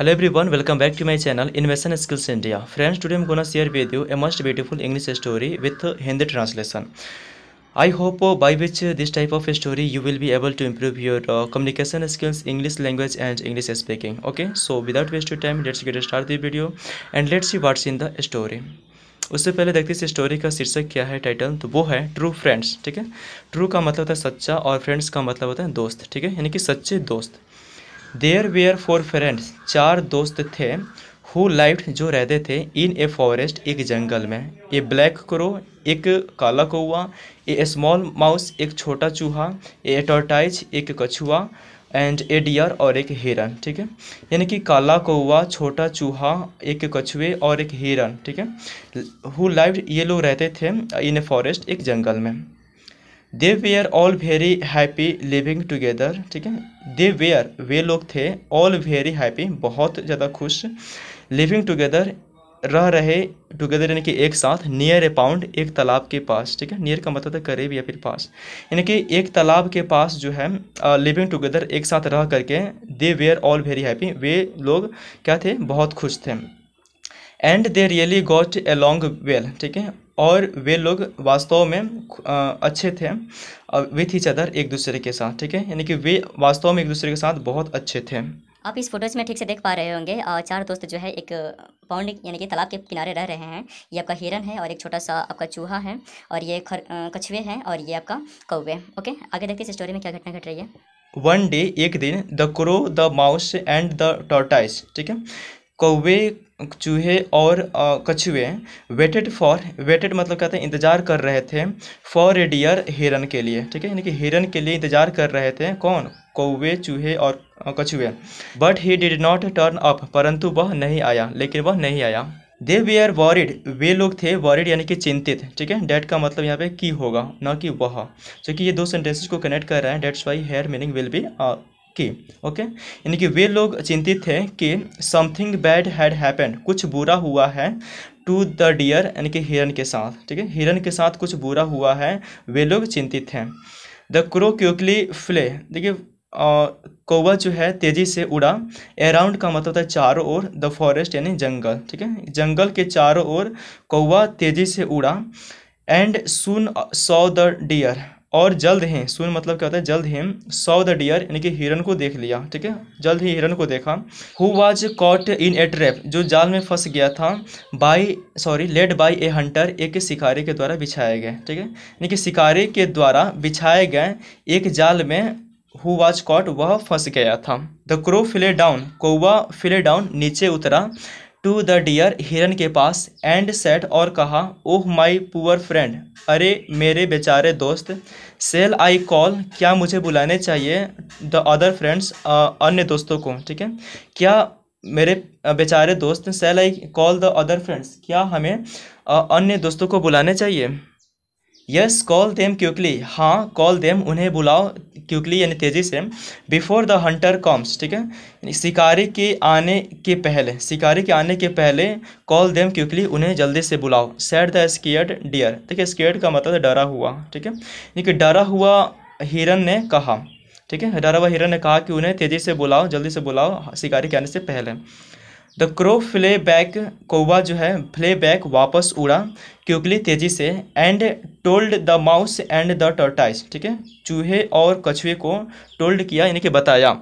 hello every one welcome back to my channel invention skills India friends today am gonna share with you a must beautiful English story with Hindi translation I hope by which this type of story you will be able to improve your communication skills English language and English speaking okay so without waste time let's get start the video and let's you what's in the story उससे पहले देखते इस story का शीर्षक क्या है title तो वो है ट्रू फ्रेंड्स ठीक है ट्रू का मतलब होता है सच्चा और फ्रेंड्स का मतलब होता है दोस्त ठीक है यानी कि सच्चे दोस्त देयर वेयर फोर फ्रेंड्स चार दोस्त थे हु लाइफ जो रहते थे इन ए फॉरेस्ट एक जंगल में ए ब्लैक क्रो एक काला कौआ ए स्मॉल माउस एक छोटा चूहा ए टॉर्टाइज एक कछुआ एंड ए डियर और एक हिरन ठीक है यानी कि काला कौआ छोटा चूहा एक कछुए और एक हिरन ठीक है हु लाइफ ये लोग रहते थे इन ए फॉरेस्ट एक जंगल में they were all very happy living together ठीक है दे वेयर वे लोग थे ऑल वेरी हैप्पी बहुत ज़्यादा खुश लिविंग टुगेदर रह रहे टुगेदर यानी कि एक साथ नियर ए पाउंड एक तालाब के पास ठीक है नियर का मतलब है करीब या फिर पास यानी कि एक तालाब के पास जो है लिविंग टुगेदर एक साथ रह करके they were all very happy वे लोग क्या थे बहुत खुश थे and they really got along well ठीक है और वे लोग वास्तव में अच्छे थे विथ ईच अदर एक दूसरे के साथ ठीक है यानी कि वे वास्तव में एक दूसरे के साथ बहुत अच्छे थे आप इस फोटोज में ठीक से देख पा रहे होंगे चार दोस्त जो है एक पाउंड यानी कि तालाब के किनारे रह रहे हैं ये आपका हिरन है और एक छोटा सा आपका चूहा है और ये खर कछुए हैं और ये आपका कौवे ओके आगे देखते इस स्टोरी में क्या घटना घट रही है वन डे एक दिन the crow the mouse and the tortoise ठीक है कौवे चूहे और कछुए वेटेड फॉर वेटेड मतलब कहते हैं इंतज़ार कर रहे थे फॉर ए डियर हिरन के लिए ठीक है यानी कि हिरन के लिए इंतज़ार कर रहे थे कौन कौवे चूहे और कछुए but he did not turn up परंतु वह नहीं आया लेकिन वह नहीं आया दे वी आर वॉरिड वे लोग थे वॉरिड यानी कि चिंतित ठीक है डेट का मतलब यहाँ पे की होगा ना कि वह क्योंकि ये दो सेंटेंसेस को कनेक्ट कर रहे हैं that's why here meaning will be की ओके यानी कि वे लोग चिंतित थे कि समथिंग बैड हैड हैपेंड कुछ बुरा हुआ है टू द डियर यानी कि हिरन के साथ ठीक है हिरन के साथ कुछ बुरा हुआ है वे लोग चिंतित हैं द क्रो क्यूकली फ्ले देखिए कौवा जो है तेज़ी से उड़ा अराउंड का मतलब था चारों ओर द फॉरेस्ट यानी जंगल ठीक है जंगल के चारों ओर कौवा तेज़ी से उड़ा and soon saw the deer और जल्द ही सुन मतलब क्या होता है जल्द ही सॉ द डियर यानी कि हिरन को देख लिया ठीक है जल्द ही हिरन को देखा who was caught in a trap जो जाल में फंस गया था by sorry laid by a hunter एक शिकारी के द्वारा बिछाए गए ठीक है यानी कि शिकारी के द्वारा बिछाए गए एक जाल में हु वाज कॉट वह फंस गया था द क्रो फिले डाउन कौवा फिले डाउन नीचे उतरा टू द डियर हिरन के पास एंड सेट और कहा ओह माई पुअर फ्रेंड अरे मेरे बेचारे दोस्त सेल आई कॉल क्या मुझे बुलाने चाहिए द अदर फ्रेंड्स अन्य दोस्तों को ठीक है क्या मेरे बेचारे दोस्त shall I call the other friends क्या हमें अन्य दोस्तों को बुलाने चाहिए यस कॉल देम क्यूकली हाँ कॉल देम उन्हें बुलाओ क्यूकली यानी तेज़ी से बिफोर द हंटर कॉम्स ठीक है शिकारी के आने के पहले शिकारी के आने के पहले कॉल देम क्यूकली उन्हें जल्दी से बुलाओ सेट द स्केयर्ड डियर ठीक है स्केयर्ड का मतलब डरा हुआ ठीक है यानी डरा हुआ हिरन ने कहा ठीक है डरा हुआ हिरन ने कहा कि उन्हें तेज़ी से बुलाओ जल्दी से बुलाओ शिकारी के आने से पहले द क्रो फ्ले बैक कौवा जो है फ्ले बैक वापस उड़ा क्यूकली तेजी से and told the mouse and the tortoise ठीक है चूहे और कछुए को टोल्ड किया यानी कि बताया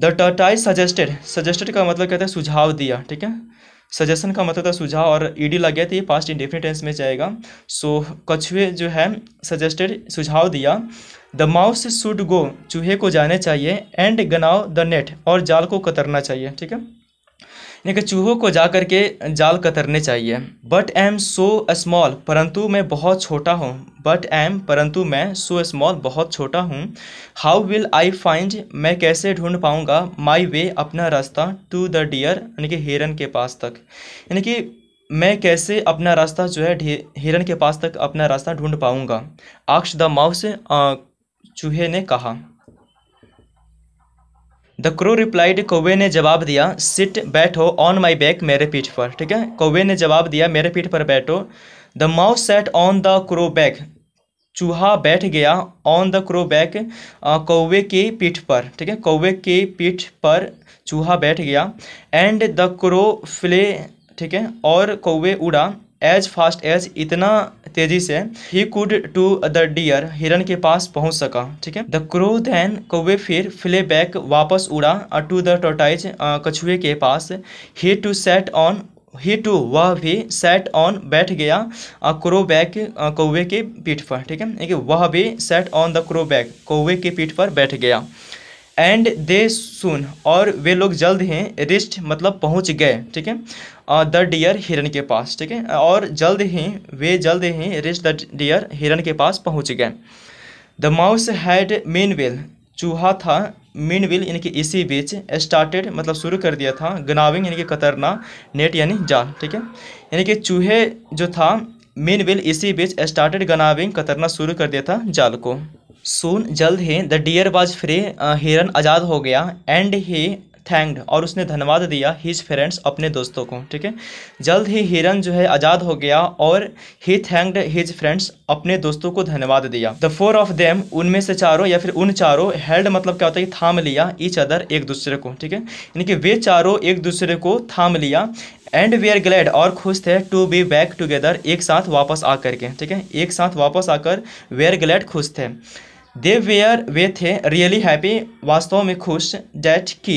द टर्टाइस सजेस्टेड सजेस्टेड का मतलब कहता है सुझाव दिया ठीक है सजेशन का मतलब था सुझाव और ईडी लग गया था ये पास्ट इंडेफिनिट टेंस में जाएगा सो so, कछुए जो है सजेस्टेड सुझाव दिया द माउस शुड गो चूहे को जाने चाहिए एंड गनाओ द नेट और जाल को कतरना चाहिए ठीक है यानी कि चूहों को जा कर के जाल कतरने चाहिए बट एम सो स्मॉल परंतु मैं बहुत छोटा हूँ बट एम परंतु मैं सो स्मॉल बहुत छोटा हूँ हाउ विल आई फाइंड मैं कैसे ढूंढ पाऊँगा माई वे अपना रास्ता टू द डियर यानी कि हिरन के पास तक यानी कि मैं कैसे अपना रास्ता जो है हिरन के पास तक अपना रास्ता ढूंढ पाऊँगा आक्ष द माउस चूहे ने कहा द क्रो रिप्लाइड कौवे ने जवाब दिया सिट बैठो ऑन माई बैक मेरे पीठ पर ठीक है कौवे ने जवाब दिया मेरे पीठ पर बैठो the mouse sat on the crow back चूहा बैठ गया ऑन द क्रो बैक कौवे की पीठ पर ठीक है कौवे के पीठ पर चूहा बैठ गया एंड द क्रो फ्ले ठीक है और कौवे उड़ा एज फास्ट एज इतना तेजी से ही कुड टू द डियर हिरन के पास पहुंच सका ठीक है द क्रो दैन कौवे फिर फ्ले बैक वापस उड़ा टू द टोटाइज कछुए के पास he too sat on he too वह भी सेट ऑन बैठ गया क्रो बैक कौवे के पीठ पर ठीक है वह भी sat on the crow back कौवे के पीठ पर बैठ गया एंड दे सुन और वे लोग जल्द ही रिस्ट मतलब पहुंच गए ठीक है द डियर हिरन के पास ठीक है और जल्द ही वे जल्द ही रिस्ट द डियर हिरन के पास पहुंच गए the mouse had meanwhile चूहा था मीन विल यानी कि इसी बीच स्टार्टेड मतलब शुरू कर दिया था गनाविंग यानी कि कतरना नेट यानी जाल ठीक है यानी कि चूहे जो था मीन विल इसी बीच स्टार्टेड गनाविंग कतरना शुरू कर दिया था जाल को सोन जल्द ही द डियर वॉज फ्री हिरन आज़ाद हो गया एंड ही थैंक्ड और उसने धन्यवाद दिया हिज फ्रेंड्स अपने दोस्तों को ठीक है जल्द ही हिरन जो है आज़ाद हो गया और ही थैंक्ड हिज फ्रेंड्स अपने दोस्तों को धन्यवाद दिया द फोर ऑफ देम उनमें से चारों या फिर उन चारों हेल्ड मतलब क्या होता है कि थाम लिया ईच अदर एक दूसरे को ठीक है यानी कि वे चारों एक दूसरे को थाम लिया एंड वी आर ग्लैड और खुश थे टू बी बैक टुगेदर एक साथ वापस आकर के ठीक है एक साथ वापस आकर वे आर ग्लैड खुश थे दे वेयर वे थे रियली हैप्पी वास्तव में खुश डैट कि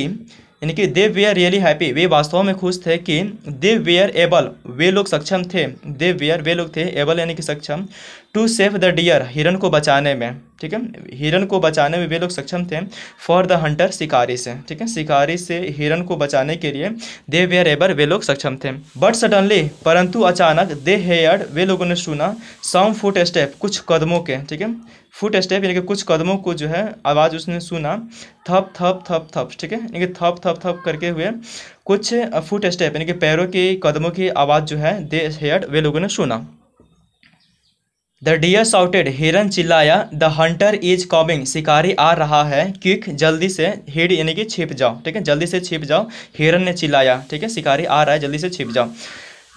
यानी कि दे वेयर रियली हैप्पी वे वास्तव में खुश थे कि दे वेयर एबल वे लोग सक्षम थे दे वेयर वे लोग थे एबल यानी कि सक्षम टू सेव द डियर हिरन को बचाने में ठीक है हिरन को बचाने में वे लोग सक्षम थे फॉर द हंटर शिकारी से ठीक है शिकारी से हिरन को बचाने के लिए दे वेयर एबर वे लोग सक्षम थे बट सडनली परंतु अचानक दे हेयर्ड वे लोगों ने सुना सम फुट स्टेप कुछ कदमों के ठीक है फुट स्टेप यानी कि कुछ कदमों को जो है आवाज़ उसने सुना थप थप थप थप ठीक है यानी कि थप थप थप करके हुए कुछ फुट स्टेप यानी कि पैरों के कदमों की आवाज़ जो है दे हेयर्ड वे लोगों ने सुना द डियर साउटेड हिरन चिल्लाया द हंटर इज कॉमिंग शिकारी आ रहा है क्विक जल्दी से हिड यानी कि छिप जाओ ठीक है जल्दी से छिप जाओ हिरन ने चिल्लाया ठीक है शिकारी आ रहा है जल्दी से छिप जाओ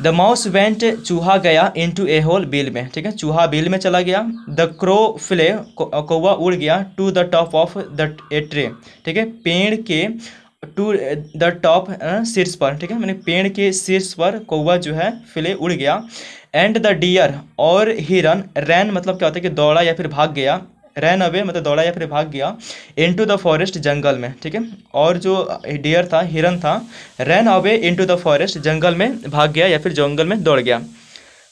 द माउस वेंट चूहा गया इन टू ए होल बिल में ठीक है चूहा बिल में चला गया द क्रो फ्ले कौवा उड़ गया to the top of the a tree ठीक है पेड़ के टू द टॉप शीर्ष पर ठीक है मैंने पेड़ के शीर्ष पर कौवा जो है फ्ले उड़ गया एंड द डियर और हिरन रैन मतलब क्या होता है कि दौड़ा या फिर भाग गया रैन अवे मतलब दौड़ा या फिर भाग गया इनटू द फॉरेस्ट जंगल में ठीक है और जो डियर था हिरन था ran away into the forest जंगल में भाग गया या फिर जंगल में दौड़ गया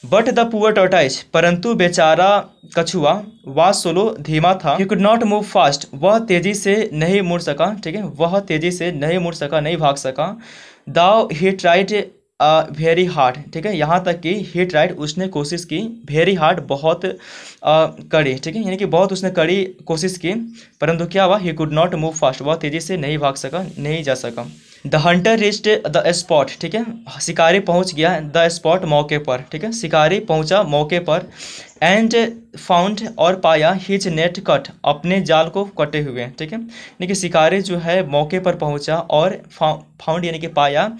बट द पुअर टोटाइज परंतु बेचारा कछुआ वा सोलो धीमा था you could not move fast वह तेजी से नहीं मुड़ सका ठीक है वह तेजी से नहीं मुड़ सका नहीं भाग सका दाव ही ट्राइड वेरी हार्ड ठीक है यहाँ तक कि हिट राइट उसने कोशिश की वेरी हार्ड बहुत uh, कड़ी ठीक है यानी कि बहुत उसने कड़ी कोशिश की परंतु क्या हुआ he could not move fast बहुत तेज़ी से नहीं भाग सका नहीं जा सका the hunter reached the spot ठीक है शिकारी पहुंच गया द स्पॉट मौके पर ठीक है शिकारी पहुंचा मौके पर एंड फाउंड और पाया हिज नेट कट अपने जाल को कटे हुए ठीक है यानी कि शिकारी जो है मौके पर पहुंचा और फाउंड यानी कि पाया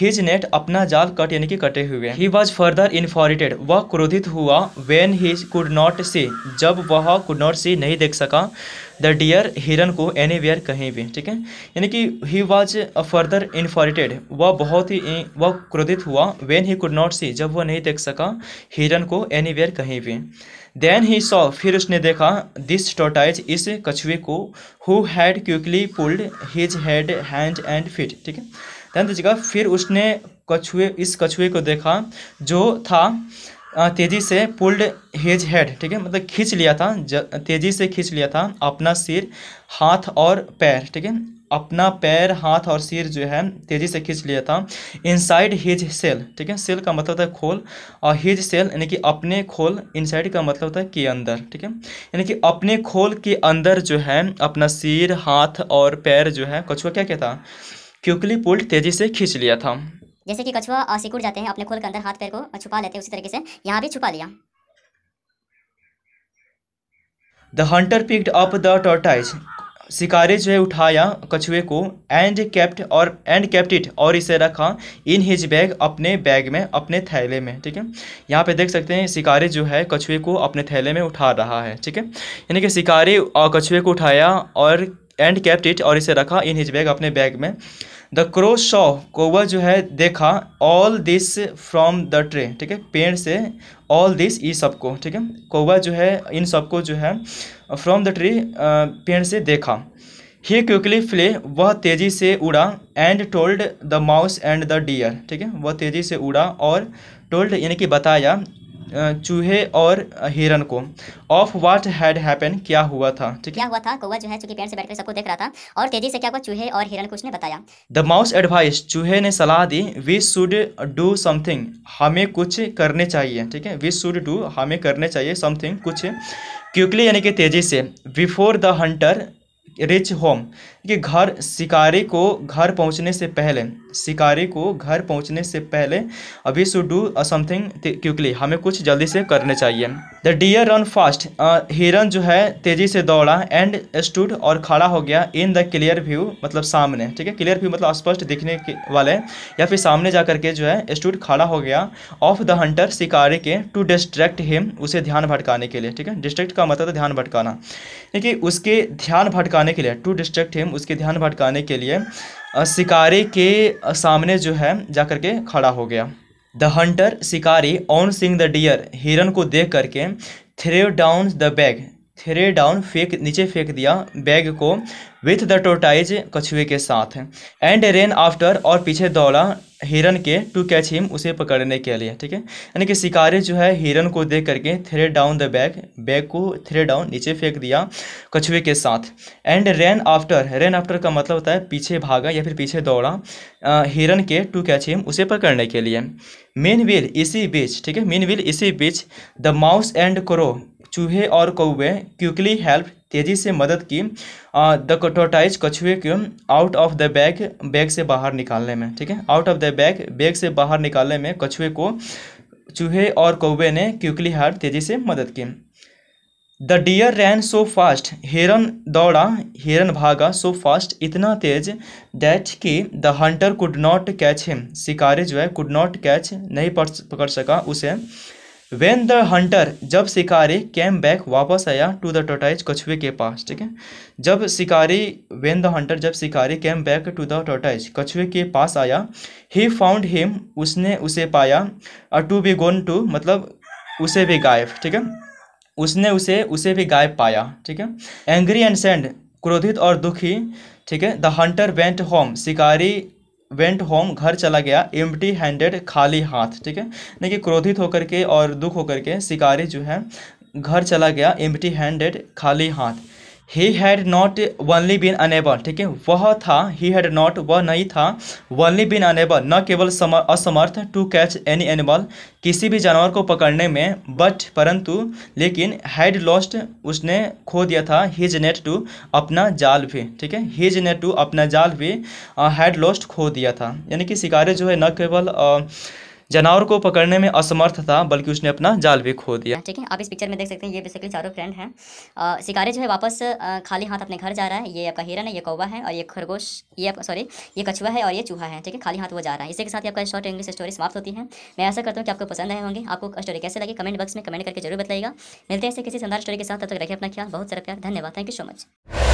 हिज नेट अपना जाल कट यानी कि कटे हुए ही वॉज फर्दर इन्फॉरिटेड वह क्रोधित हुआ when he could not see जब वह कुड नॉट सी नहीं देख सका द डियर हिरन को एनी वेयर कहीं भी ठीक है यानी कि ही वॉज फर्दर इन्फॉरिटेड वह बहुत ही वह क्रोधित हुआ when he could not see जब वह नहीं देख सका हिरन को एनी वेयर कहीं भी देन ही सॉ फिर उसने देखा दिस टोटाइज इस कछुए को who had quickly pulled his head hand and feet ठीक है ध्यान तो दीजिएगा फिर उसने कछुए इस कछुए को देखा जो था तेजी से पुल्ड हिज हेड ठीक है मतलब खींच लिया था तेजी से खींच लिया था अपना सिर हाथ और पैर ठीक है अपना पैर हाथ और सिर जो है तेज़ी से खींच लिया था इनसाइड हिज सेल ठीक है सेल का मतलब था खोल और हिज सेल यानी कि अपने खोल इनसाइड का मतलब था है के अंदर ठीक है यानी कि अपने खोल के अंदर जो है अपना सिर हाथ और पैर जो है कछुआ क्या क्या था क्यूकली पुल्ट तेज़ी से खींच लिया था जैसे कि कछुआ सिकुड़ जाते हैं अपने खोल के अंदर हाथ पैर को छुपा लेते हैं उसी तरीके से यहाँ भी छुपा लिया the hunter picked up the tortoise शिकारी जो है उठाया कछुए को एंड कैप्ट और एंड कैप्ट इट और इसे रखा इन हिज बैग अपने बैग में अपने थैले में ठीक है यहाँ पे देख सकते हैं शिकारी जो है कछुए को अपने थैले में उठा रहा है ठीक है यानी कि शिकारी कछुए को उठाया और एंड कैप्ट इट और इसे रखा इन हिज बैग अपने बैग में द क्रो शॉ कौआ जो है देखा all this from the tree ठीक है पेड़ से ऑल दिस ई सबको ठीक है कौआ जो है इन सबको जो है फ्रॉम द ट्री पेड़ से देखा ही क्विकली फ्ले वह तेज़ी से उड़ा and told the mouse and the deer ठीक है वह तेज़ी से उड़ा और टोल्ड यानी कि बताया चूहे और हिरन को ऑफ वाट हैड हैपन क्या हुआ था ठीक क्या हुआ था कौवा जो है चूंकि पेड़ से बैठकर सबको देख रहा था और तेजी से क्या हुआ चूहे और हिरन को उसने बताया द माउस एडवाइस चूहे ने सलाह दी वी शुड डू समथिंग हमें कुछ करने चाहिए ठीक है वी शुड डू हमें करने चाहिए समथिंग कुछ क्विकली यानी कि तेजी से before the hunter reach home कि घर शिकारी को घर पहुंचने से पहले शिकारी को घर पहुंचने से पहले अभी शू डू समथिंग क्विकली हमें कुछ जल्दी से करने चाहिए द डियर रन फास्ट हिरन जो है तेजी से दौड़ा एंड स्टूड और खड़ा हो गया इन द क्लियर व्यू मतलब सामने ठीक है क्लियर व्यू मतलब स्पष्ट दिखने के वाले या फिर सामने जा करके जो है स्टूड खड़ा हो गया ऑफ द हंटर शिकारी के टू डिस्ट्रैक्ट हिम उसे ध्यान भटकाने के लिए ठीक है डिस्ट्रैक्ट का मतलब ध्यान भटकाना ठीक उसके ध्यान भटकाने के लिए टू डिस्ट्रैक्ट हिम उसके ध्यान भटकाने के लिए शिकारी के सामने जो है जा करके खड़ा हो गया द हंटर शिकारी ऑन सिंग द डियर हिरन को देख करके threw down the bag threw down फेंक नीचे फेंक दिया बैग को विथ द टोटाइज कछुए के साथ एंड रेन आफ्टर और पीछे दौड़ा हिरन के टू कैच हिम उसे पकड़ने के लिए ठीक है यानी कि शिकारी जो है हिरन को देख करके threw down the bag bag को थ्रे डाउन नीचे फेंक दिया कछुए के साथ and ran after ran after का मतलब होता है पीछे भागा या फिर पीछे दौड़ा हिरन के टू कैच हिम उसे पकड़ने के लिए मेन व्हील इसी बीच ठीक है मेन व्हील इसी बीच द माउस एंड क्रो चूहे और कौवे क्विकली हेल्प तेजी से मदद की द कछुए को out of the bag bag से बाहर निकालने में ठीक है out of the bag bag से बाहर निकालने में कछुए को चूहे और कौवे ने क्विकली हेल्प तेजी से मदद की the deer ran so fast हिरन दौड़ा हिरन भागा सो फास्ट इतना तेज दैट कि the hunter could not catch him शिकारी जो है कुड नॉट कैच नहीं पकड़ सका उसे वेन द हंटर जब शिकारी कैम बैक वापस आया टू द टोटाइज कछुए के पास ठीक है जब शिकारी वेन द हंटर जब शिकारी came back to the tortoise कछुए के पास आया ही फाउंड हिम उसने उसे पाया टू बी गोन टू मतलब उसे भी गायब ठीक है उसने उसे उसे भी गायब पाया ठीक है एंग्री एंड सेंड क्रोधित और दुखी ठीक है द हंटर वेंट होम शिकारी वेंट होम घर चला गया एम्प्टी हैंडेड खाली हाथ ठीक है यानी कि क्रोधित होकर के और दुख होकर के शिकारी जो है घर चला गया एम्प्टी हैंडेड खाली हाथ ही had not only been unable ठीक है वह था ही हैड नॉट वह नहीं था वनली बीन अनेबल न केवल असमर्थ टू कैच एनी एनिमल किसी भी जानवर को पकड़ने में बट परंतु लेकिन हैड लॉस्ट उसने खो दिया था हिज नेट टू अपना जाल भी ठीक है हिज नेट टू अपना जाल भी हैड uh, लॉस्ट खो दिया था यानी कि शिकारे जो है न केवल uh, जानवर को पकड़ने में असमर्थ था बल्कि उसने अपना जाल भी खो दिया ठीक है आप इस पिक्चर में देख सकते हैं ये बेसिकली चारों फ्रेंड हैं शिकारी जो है वापस खाली हाथ अपने घर जा रहा है ये आपका हिरन है ये कौवा है और ये खरगोश ये सॉरी ये कछुआ है और ये चूहा है ठीक है खाली हाथ वो जा रहा है इसी के साथ आपका शॉर्ट इंग्लिश स्टोरी समाप्त होती है मैं ऐसा करता हूँ कि आपको पसंद आए होंगे आपको स्टोरी कैसे लगी कमेंट बॉक्स में कमेंट करके जरूर बताइएगा मिलते हैं ऐसे किसी शानदार स्टोरी के साथ तब तक रखें अपना ख्याल बहुत सारा प्यार धन्यवाद थैंक यू सो मच